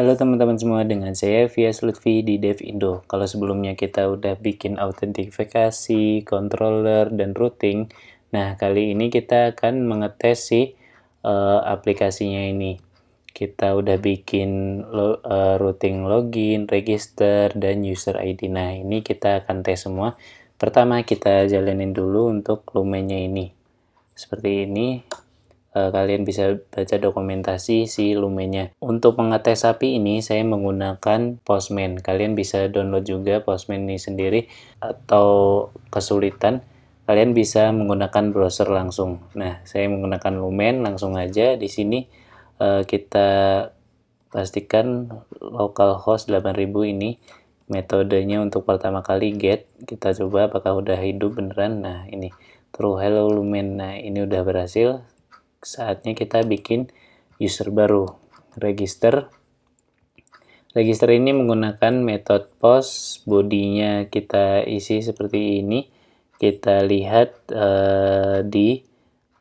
Halo teman-teman semua, dengan saya Vias Lutfi di Dev Indo. Kalau sebelumnya kita udah bikin autentifikasi, controller, dan routing, nah kali ini kita akan mengetes si uh, aplikasinya ini. Kita udah bikin lo, uh, routing login, register, dan user ID. Nah ini kita akan tes semua. Pertama kita jalanin dulu untuk lumennya ini. Seperti ini, e, kalian bisa baca dokumentasi si lumenya. Untuk pengetes sapi ini saya menggunakan Postman. Kalian bisa download juga Postman ini sendiri atau kesulitan kalian bisa menggunakan browser langsung. Nah, saya menggunakan Lumen langsung aja di sini e, kita pastikan localhost 8000 ini metodenya untuk pertama kali get. Kita coba apakah udah hidup beneran. Nah, ini true hello lumen. Nah, ini udah berhasil saatnya kita bikin user baru register register ini menggunakan metode post bodinya kita isi seperti ini kita lihat uh, di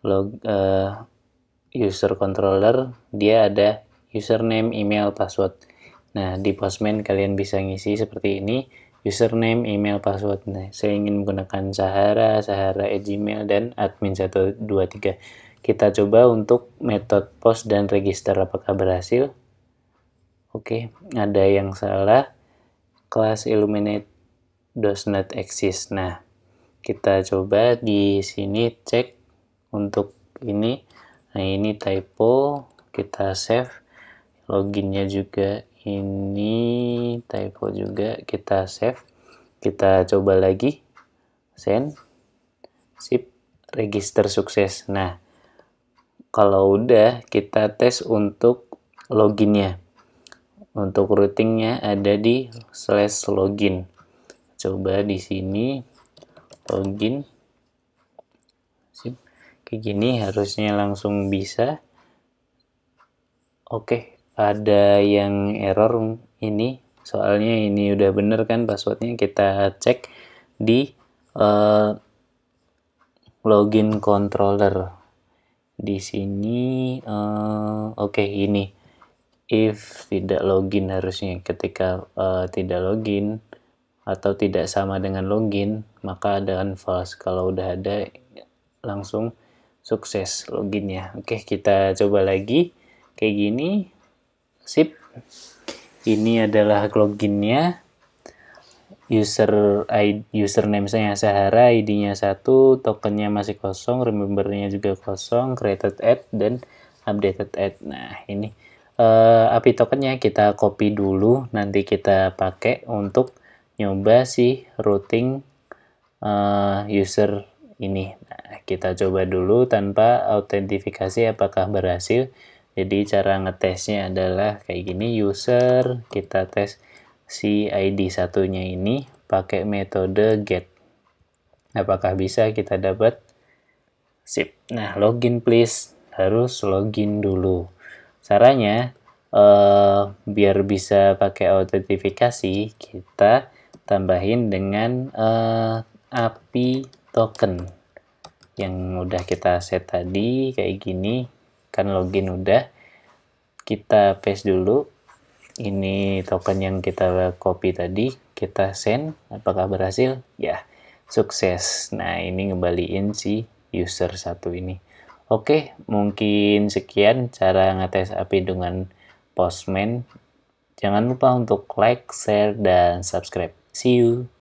log uh, user controller dia ada username email password nah di postman kalian bisa ngisi seperti ini username, email, password. Nah, saya ingin menggunakan Sahara, Sahara Gmail, dan admin 123. Kita coba untuk metode post dan register apakah berhasil. Oke, ada yang salah. Kelas illuminate does not exist. Nah, kita coba di sini cek untuk ini. Nah, ini typo. Kita save. Loginnya juga ini typo juga. Kita save. Kita coba lagi. Send. Sip register sukses. Nah, kalau udah kita tes untuk loginnya untuk routingnya ada di slash login coba di sini login Sip. kayak gini harusnya langsung bisa oke ada yang error ini soalnya ini udah bener kan passwordnya kita cek di uh, login controller di sini uh, oke okay, ini if tidak login harusnya ketika uh, tidak login atau tidak sama dengan login maka ada false kalau udah ada langsung sukses loginnya oke okay, kita coba lagi kayak gini sip ini adalah loginnya user ID, username saya Sahara, ID-nya satu, tokennya masih kosong, remembernya juga kosong, created at dan updated at. Nah, ini uh, API tokennya kita copy dulu, nanti kita pakai untuk nyoba si routing uh, user ini. Nah, kita coba dulu tanpa autentifikasi apakah berhasil. Jadi cara ngetesnya adalah kayak gini user kita tes si ID satunya ini pakai metode get. Apakah bisa kita dapat? Sip. Nah, login please. Harus login dulu. Caranya, eh, biar bisa pakai autentifikasi, kita tambahin dengan eh, API token yang udah kita set tadi kayak gini kan login udah kita paste dulu ini token yang kita copy tadi kita send apakah berhasil ya sukses nah ini ngembaliin si user satu ini oke mungkin sekian cara ngetes API dengan Postman jangan lupa untuk like share dan subscribe see you